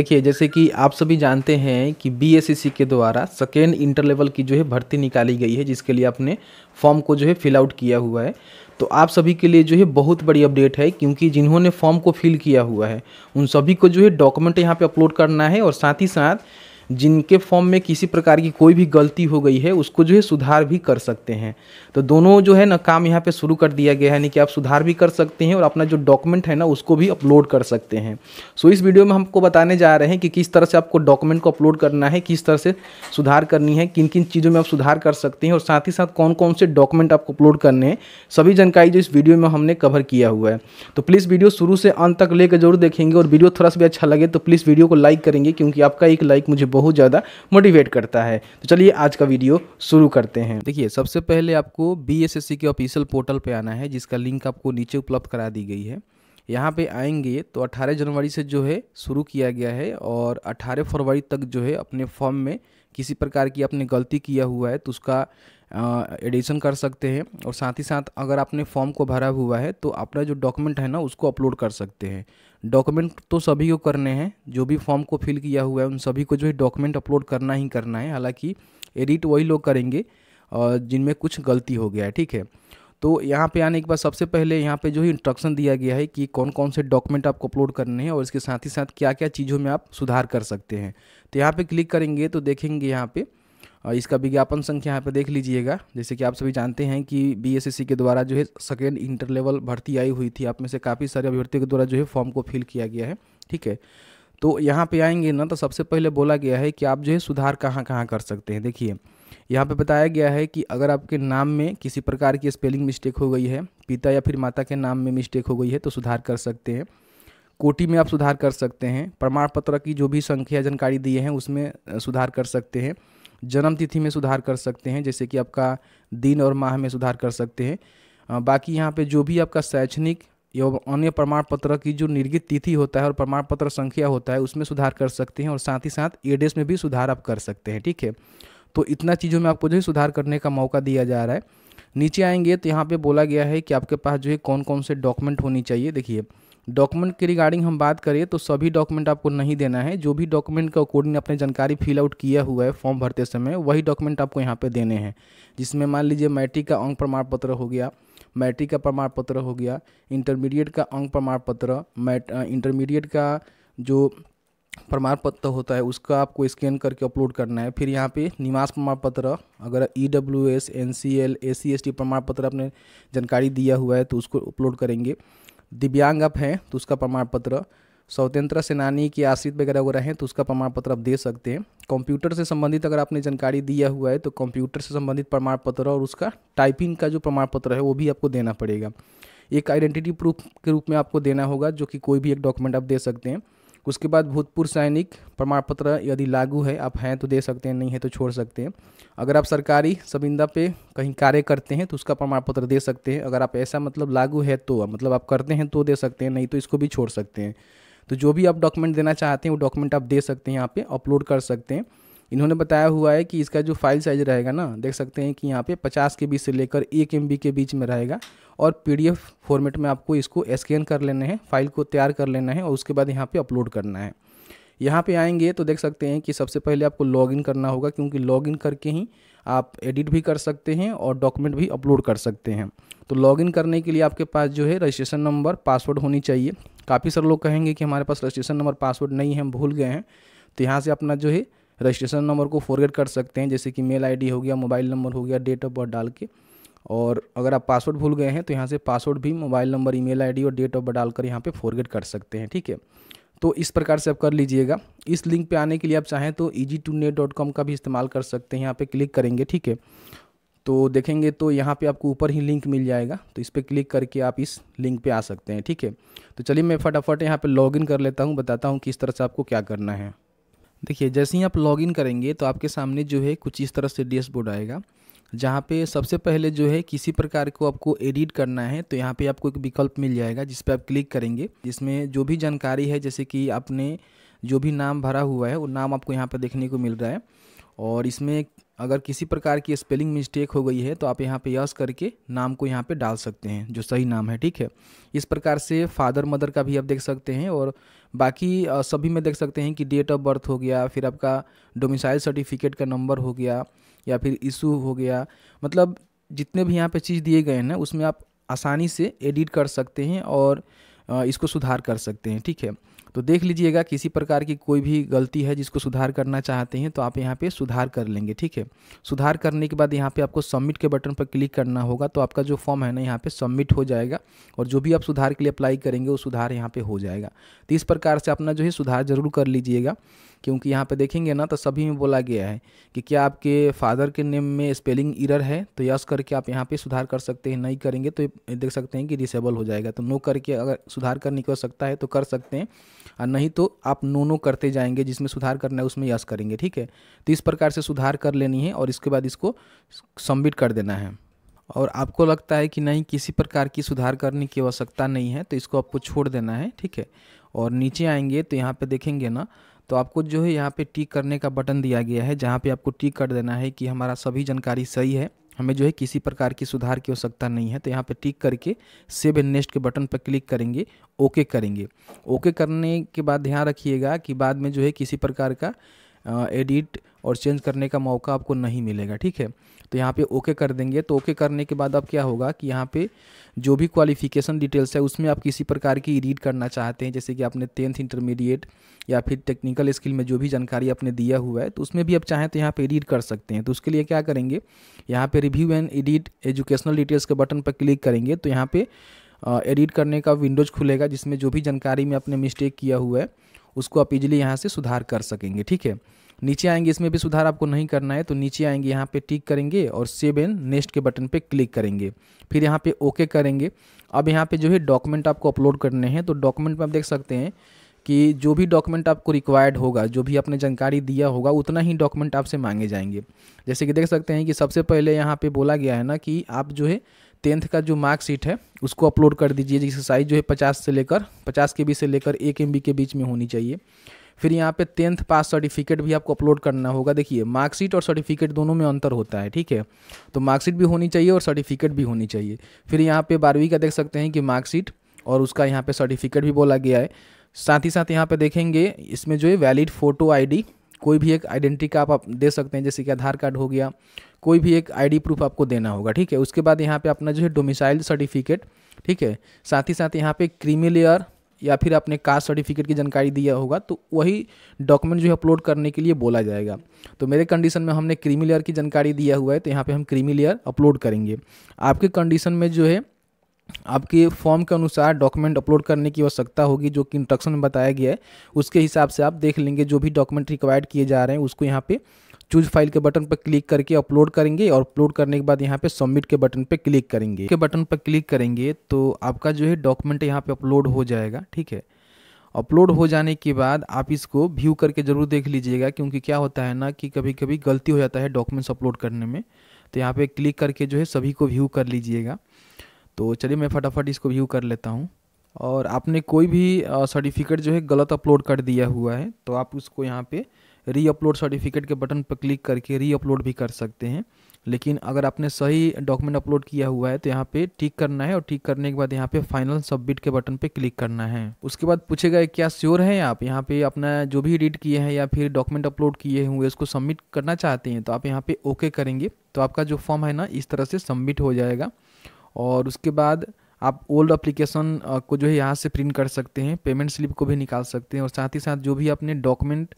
देखिए जैसे कि आप सभी जानते हैं कि बी e के द्वारा सेकेंड इंटर लेवल की जो है भर्ती निकाली गई है जिसके लिए आपने फॉर्म को जो है फिल आउट किया हुआ है तो आप सभी के लिए जो है बहुत बड़ी अपडेट है क्योंकि जिन्होंने फॉर्म को फिल किया हुआ है उन सभी को जो है डॉक्यूमेंट यहाँ पे अपलोड करना है और साथ ही साथ जिनके फॉर्म में किसी प्रकार की कोई भी गलती हो गई है उसको जो है सुधार भी कर सकते हैं तो दोनों जो है ना काम यहाँ पे शुरू कर दिया गया है यानी कि आप सुधार भी कर सकते हैं और अपना जो डॉक्यूमेंट है ना उसको भी अपलोड कर सकते हैं सो इस वीडियो में हमको बताने जा रहे हैं कि किस तरह से आपको डॉक्यूमेंट को अपलोड करना है किस तरह से सुधार करनी है किन किन चीज़ों में आप सुधार कर सकते हैं और साथ ही साथ कौन कौन से डॉक्यूमेंट आपको अपलोड करने हैं सभी जानकारी जो इस वीडियो में हमने कवर किया हुआ है तो प्लीज़ वीडियो शुरू से अंत तक लेकर जरूर देखेंगे और वीडियो थोड़ा सा भी अच्छा लगे तो प्लीज़ वीडियो को लाइक करेंगे क्योंकि आपका एक लाइक मुझे बहुत बहुत ज़्यादा मोटिवेट करता है तो चलिए आज का वीडियो शुरू करते हैं देखिए सबसे पहले आपको बी के ऑफिशियल पोर्टल पर आना है जिसका लिंक आपको नीचे उपलब्ध करा दी गई है यहाँ पे आएंगे तो 18 जनवरी से जो है शुरू किया गया है और 18 फरवरी तक जो है अपने फॉर्म में किसी प्रकार की आपने गलती किया हुआ है तो उसका एडिशन कर सकते हैं और साथ ही साथ अगर आपने फॉर्म को भरा हुआ है तो अपना जो डॉक्यूमेंट है ना उसको अपलोड कर सकते हैं डॉक्यूमेंट तो सभी को करने हैं जो भी फॉर्म को फिल किया हुआ है उन सभी को जो है डॉक्यूमेंट अपलोड करना ही करना है हालांकि एडिट वही लोग करेंगे जिनमें कुछ गलती हो गया है ठीक है तो यहाँ पे आने के बाद सबसे पहले यहाँ पे जो है इंस्ट्रक्शन दिया गया है कि कौन कौन से डॉक्यूमेंट आपको अपलोड करने हैं और इसके साथ ही साथ क्या क्या चीज़ों में आप सुधार कर सकते हैं तो यहाँ पर क्लिक करेंगे तो देखेंगे यहाँ पर इसका विज्ञापन संख्या यहाँ पर देख लीजिएगा जैसे कि आप सभी जानते हैं कि बीएसएससी के द्वारा जो है सेकेंड इंटर लेवल भर्ती आई हुई थी आप में से काफ़ी सारे अभ्यर्थियों के द्वारा जो है फॉर्म को फिल किया गया है ठीक है तो यहाँ पे आएंगे ना तो सबसे पहले बोला गया है कि आप जो है सुधार कहाँ कहाँ कर सकते हैं देखिए यहाँ पे बताया गया है कि अगर आपके नाम में किसी प्रकार की स्पेलिंग मिस्टेक हो गई है पिता या फिर माता के नाम में मिस्टेक हो गई है तो सुधार कर सकते हैं कोटी में आप सुधार कर सकते हैं प्रमाण पत्र की जो भी संख्या जानकारी दिए हैं उसमें सुधार कर सकते हैं जन्म तिथि में सुधार कर सकते हैं जैसे कि आपका दिन और माह में सुधार कर सकते हैं बाकी यहाँ पे जो भी आपका शैक्षणिक एवं अन्य प्रमाण पत्र की जो निर्गित तिथि होता है और प्रमाण पत्र संख्या होता है उसमें सुधार कर सकते हैं और साथ ही साथ एड्रेस में भी सुधार आप कर सकते हैं ठीक है तो इतना चीज़ों में आपको जो है सुधार करने का मौका दिया जा रहा है नीचे आएंगे तो यहाँ पे बोला गया है कि आपके पास जो है कौन कौन से डॉक्यूमेंट होनी चाहिए देखिए डॉक्यूमेंट के रिगार्डिंग हम बात करें तो सभी डॉक्यूमेंट आपको नहीं देना है जो भी डॉक्यूमेंट का अकॉर्डिंग अपने जानकारी फिल आउट किया हुआ है फॉर्म भरते समय वही डॉक्यूमेंट आपको यहाँ पे देने हैं जिसमें मान लीजिए मैट्रिक का अंक प्रमाण पत्र हो गया मैट्रिक का प्रमाण पत्र हो गया इंटरमीडिएट का अंक प्रमाण पत्र मैट इंटरमीडिएट का जो प्रमाण पत्र होता है उसका आपको स्कैन करके अपलोड करना है फिर यहाँ पे निवास प्रमाण पत्र अगर E e W S N C L A C S T प्रमाण पत्र आपने जानकारी दिया हुआ है तो उसको अपलोड करेंगे दिव्यांग आप हैं तो उसका प्रमाण पत्र स्वतंत्र सेनानी के आश्रित वगैरह वगैरह हैं तो उसका प्रमाण पत्र आप दे सकते हैं कंप्यूटर से संबंधित अगर आपने जानकारी दिया हुआ है तो कंप्यूटर से संबंधित प्रमाण पत्र और उसका टाइपिंग का जो प्रमाण पत्र है वो भी आपको देना पड़ेगा एक आइडेंटिटी प्रूफ के रूप में आपको देना होगा जो कि कोई भी एक डॉक्यूमेंट आप दे सकते हैं उसके बाद भूतपूर्व सैनिक प्रमाण पत्र यदि लागू है आप हैं तो दे सकते हैं नहीं है तो छोड़ सकते हैं अगर आप सरकारी सबिंदा पे कहीं कार्य करते हैं तो उसका प्रमाण पत्र दे सकते हैं अगर आप ऐसा मतलब लागू है तो मतलब आप करते हैं तो दे सकते हैं नहीं तो इसको भी छोड़ सकते हैं तो जो भी आप डॉक्यूमेंट देना चाहते हैं वो डॉक्यूमेंट आप दे सकते हैं यहाँ पर अपलोड कर सकते हैं इन्होंने बताया हुआ है कि इसका जो फाइल साइज रहेगा ना देख सकते हैं कि यहाँ पे 50 के बीच से लेकर एक एम के बीच में रहेगा और पी फॉर्मेट में आपको इसको स्कैन कर लेना है फाइल को तैयार कर लेना है और उसके बाद यहाँ पर अपलोड करना है यहाँ पे आएंगे तो देख सकते हैं कि सबसे पहले आपको लॉगिन करना होगा क्योंकि लॉगिन करके ही आप एडिट भी कर सकते हैं और डॉक्यूमेंट भी अपलोड कर सकते हैं तो लॉगिन करने के लिए आपके पास जो है रजिस्ट्रेशन नंबर पासवर्ड होनी चाहिए काफ़ी सारे लोग कहेंगे कि हमारे पास रजिस्ट्रेशन नंबर पासवर्ड नहीं है हम भूल गए हैं तो यहाँ से अपना जो है रजिस्ट्रेशन नंबर को फॉरगेट कर सकते हैं जैसे कि मेल आईडी हो गया मोबाइल नंबर हो गया डेट ऑफ बर्थ डाल के और अगर आप पासवर्ड भूल गए हैं तो यहाँ से पासवर्ड भी मोबाइल नंबर ई मेल और डेट ऑफ बर्थ डालकर यहाँ पर फॉरगेट कर सकते हैं ठीक है तो इस प्रकार से आप कर लीजिएगा इस लिंक पर आने के लिए आप चाहें तो E G two net dot com का भी इस्तेमाल कर सकते हैं यहाँ पर क्लिक करेंगे ठीक है तो देखेंगे तो यहाँ पे आपको ऊपर ही लिंक मिल जाएगा तो इस पर क्लिक करके आप इस लिंक पे आ सकते हैं ठीक है तो चलिए मैं फटाफट यहाँ पे लॉगिन कर लेता हूँ बताता हूँ किस तरह से आपको क्या करना है देखिए जैसे ही आप लॉगिन करेंगे तो आपके सामने जो है कुछ इस तरह से डैशबोर्ड आएगा जहाँ पे सबसे पहले जो है किसी प्रकार को आपको एडिट करना है तो यहाँ पे आपको एक विकल्प मिल जाएगा जिस पर आप क्लिक करेंगे जिसमें जो भी जानकारी है जैसे कि आपने जो भी नाम भरा हुआ है वो नाम आपको यहाँ पर देखने को मिल रहा है और इसमें अगर किसी प्रकार की स्पेलिंग मिस्टेक हो गई है तो आप यहाँ पे यस करके नाम को यहाँ पे डाल सकते हैं जो सही नाम है ठीक है इस प्रकार से फादर मदर का भी आप देख सकते हैं और बाकी सभी में देख सकते हैं कि डेट ऑफ बर्थ हो गया फिर आपका डोमिसाइल सर्टिफिकेट का नंबर हो गया या फिर इशू हो गया मतलब जितने भी यहाँ पे चीज़ दिए गए हैं ना उसमें आप आसानी से एडिट कर सकते हैं और इसको सुधार कर सकते हैं ठीक है तो देख लीजिएगा किसी प्रकार की कोई भी गलती है जिसको सुधार करना चाहते हैं तो आप यहाँ पे सुधार कर लेंगे ठीक है सुधार करने के बाद यहाँ पे आपको सबमिट के बटन पर क्लिक करना होगा तो आपका जो फॉर्म है ना यहाँ पे सबमिट हो जाएगा और जो भी आप सुधार के लिए अप्लाई करेंगे वो सुधार यहाँ पर हो जाएगा तो इस प्रकार से अपना जो है सुधार जरूर कर लीजिएगा क्योंकि यहाँ पे देखेंगे ना तो सभी में बोला गया है कि क्या आपके फादर के नेम में स्पेलिंग इरर है तो यस करके आप यहाँ पे सुधार कर सकते हैं नहीं करेंगे तो देख सकते हैं कि डिसेबल हो जाएगा तो नो करके अगर सुधार करने को सकता है तो कर सकते हैं और नहीं तो आप नो नो करते जाएंगे जिसमें सुधार करना है उसमें यस करेंगे ठीक है तो इस प्रकार से सुधार कर लेनी है और इसके बाद इसको सबमिट कर देना है और आपको लगता है कि नहीं किसी प्रकार की सुधार करने की आवश्यकता नहीं है तो इसको आपको छोड़ देना है ठीक है और नीचे आएंगे तो यहाँ पे देखेंगे ना तो आपको जो है यहाँ पे टिक करने का बटन दिया गया है जहाँ पे आपको टिक कर देना है कि हमारा सभी जानकारी सही है हमें जो है किसी प्रकार की सुधार की आवश्यकता नहीं है तो यहाँ पे टिक करके सेव एंड नेक्स्ट के बटन पर क्लिक करेंगे ओके करेंगे ओके करने के बाद ध्यान रखिएगा कि बाद में जो है किसी प्रकार का एडिट और चेंज करने का मौका आपको नहीं मिलेगा ठीक है तो यहाँ पे ओके कर देंगे तो ओके करने के बाद अब क्या होगा कि यहाँ पे जो भी क्वालिफिकेशन डिटेल्स है उसमें आप किसी प्रकार की रीड करना चाहते हैं जैसे कि आपने टेंथ इंटरमीडिएट या फिर टेक्निकल स्किल में जो भी जानकारी आपने दिया हुआ है तो उसमें भी आप चाहें तो यहाँ पर रीड कर सकते हैं तो उसके लिए क्या करेंगे यहाँ पर review and edit educational details के बटन पर क्लिक करेंगे तो यहाँ पर एडिट करने का विंडोज़ खुलेगा जिसमें जो भी जानकारी में आपने मिस्टेक किया हुआ है उसको आप इजिली यहाँ से सुधार कर सकेंगे ठीक है नीचे आएंगे इसमें भी सुधार आपको नहीं करना है तो नीचे आएंगे यहाँ पे टिक करेंगे और सेव एंड नेक्स्ट के बटन पे क्लिक करेंगे फिर यहाँ पे ओके करेंगे अब यहाँ पे जो है डॉक्यूमेंट आपको अपलोड करने हैं तो डॉक्यूमेंट में आप देख सकते हैं कि जो भी डॉक्यूमेंट आपको रिक्वायर्ड होगा जो भी आपने जानकारी दिया होगा उतना ही डॉक्यूमेंट आपसे मांगे जाएंगे जैसे कि देख सकते हैं कि सबसे पहले यहाँ पे बोला गया है ना कि आप जो है टेंथ का जो मार्कशीट है उसको अपलोड कर दीजिए जिसकी साइज़ जो है पचास से लेकर पचास के बी से लेकर एक एम के बीच में होनी चाहिए फिर यहाँ पे टेंथ पास सर्टिफिकेट भी आपको अपलोड करना होगा देखिए मार्कशीट और सर्टिफिकेट दोनों में अंतर होता है ठीक है तो मार्कशीट भी होनी चाहिए और सर्टिफिकेट भी होनी चाहिए फिर यहाँ पे बारहवीं का देख सकते हैं कि मार्कशीट और उसका यहाँ पे सर्टिफिकेट भी बोला गया है साथ ही साथ यहाँ पे देखेंगे इसमें जो है वैलिड फ़ोटो आईडी कोई भी एक आइडेंटिटी का आप, दे सकते हैं जैसे कि आधार कार्ड हो गया कोई भी एक आईडी प्रूफ आपको देना होगा ठीक है उसके बाद यहाँ पे अपना जो है डोमिसाइल सर्टिफिकेट ठीक है साथ ही साथ यहाँ पे क्रीमी लेयर या फिर आपने कास्ट सर्टिफिकेट की जानकारी दिया होगा तो वही डॉक्यूमेंट जो है अपलोड करने के लिए बोला जाएगा तो मेरे कंडीशन में हमने क्रीमी लेयर की जानकारी दिया हुआ है तो यहाँ पर हम क्रीमी लेयर अपलोड करेंगे आपके कंडीशन में जो है आपके फॉर्म के अनुसार डॉक्यूमेंट अपलोड करने की आवश्यकता होगी जो कि इंस्ट्रक्शन में बताया गया है उसके हिसाब से आप देख लेंगे जो भी डॉक्यूमेंट रिक्वायर्ड किए जा रहे हैं उसको यहाँ पे चूज फाइल के बटन पर क्लिक करके अपलोड करेंगे और अपलोड करने के बाद यहाँ पे सबमिट के बटन पर क्लिक करेंगे के बटन पर क्लिक करेंगे तो आपका जो है डॉक्यूमेंट यहाँ पर अपलोड हो जाएगा ठीक है अपलोड हो जाने के बाद आप इसको व्यू करके ज़रूर देख लीजिएगा क्योंकि क्या होता है ना कि कभी कभी गलती हो जाता है डॉक्यूमेंट्स अपलोड करने में तो यहाँ पे क्लिक करके जो है सभी को व्यू कर लीजिएगा तो चलिए मैं फटाफट इसको व्यू कर लेता हूँ और आपने कोई भी सर्टिफिकेट जो है गलत अपलोड कर दिया हुआ है तो आप उसको यहाँ पे री अपलोड सर्टिफिकेट के बटन पर क्लिक करके री अपलोड भी कर सकते हैं लेकिन अगर आपने सही डॉक्यूमेंट अपलोड किया हुआ है तो यहाँ पे टिक करना है और ठीक करने के बाद यहाँ पे फाइनल सबमिट के बटन पे क्लिक करना है उसके बाद पूछेगा क्या श्योर हैं आप यहाँ पे अपना जो भी एडिट किए हैं या फिर डॉक्यूमेंट अपलोड किए हुए उसको सबमिट करना चाहते हैं तो आप यहाँ पे ओके करेंगे तो आपका जो फॉर्म है ना इस तरह से सबमिट हो जाएगा और उसके बाद आप ओल्ड अप्लीकेशन को जो है यहाँ से प्रिंट कर सकते हैं पेमेंट स्लिप को भी निकाल सकते हैं और साथ ही साथ जो भी आपने डॉक्यूमेंट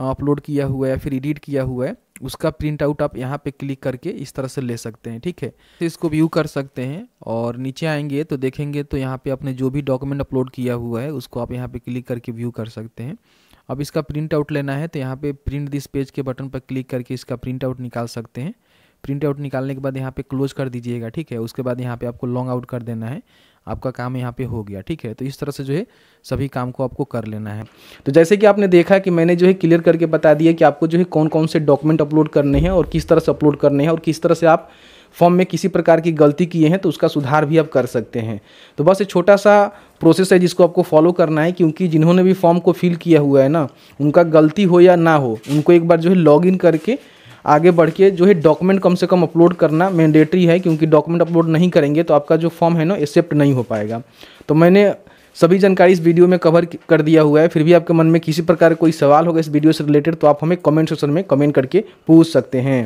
अपलोड किया हुआ है या फिर एडिट किया हुआ है उसका प्रिंट आउट आप यहाँ पे क्लिक करके इस तरह से ले सकते हैं ठीक है तो इसको व्यू कर सकते हैं और नीचे आएंगे तो देखेंगे तो यहाँ पे आपने जो भी डॉक्यूमेंट अपलोड किया हुआ है उसको आप यहाँ पे क्लिक करके व्यू कर सकते हैं अब इसका प्रिंट आउट लेना है तो यहाँ पे प्रिंट दिस पेज के बटन पर क्लिक करके इसका प्रिंट आउट निकाल सकते हैं प्रिंट आउट निकालने के बाद यहाँ पे क्लोज कर दीजिएगा ठीक है उसके बाद यहाँ पे आपको लॉन्ग आउट कर देना है आपका काम यहाँ पे हो गया ठीक है तो इस तरह से जो है सभी काम को आपको कर लेना है तो जैसे कि आपने देखा कि मैंने जो है क्लियर करके बता दिया कि आपको जो है कौन कौन से डॉक्यूमेंट अपलोड करने हैं और किस तरह से अपलोड करने हैं और किस तरह से आप फॉर्म में किसी प्रकार की गलती किए हैं तो उसका सुधार भी आप कर सकते हैं तो बस एक छोटा सा प्रोसेस है जिसको आपको फॉलो करना है क्योंकि जिन्होंने भी फॉर्म को फिल किया हुआ है ना उनका गलती हो या ना हो उनको एक बार जो है इन करके आगे बढ़ के जो है डॉक्यूमेंट कम से कम अपलोड करना मैंडेटरी है क्योंकि डॉक्यूमेंट अपलोड नहीं करेंगे तो आपका जो फॉर्म है ना एक्सेप्ट नहीं हो पाएगा तो मैंने सभी जानकारी इस वीडियो में कवर कर दिया हुआ है फिर भी आपके मन में किसी प्रकार का कोई सवाल होगा इस वीडियो से रिलेटेड तो आप हमें कमेंट सेक्शन में कमेंट करके पूछ सकते हैं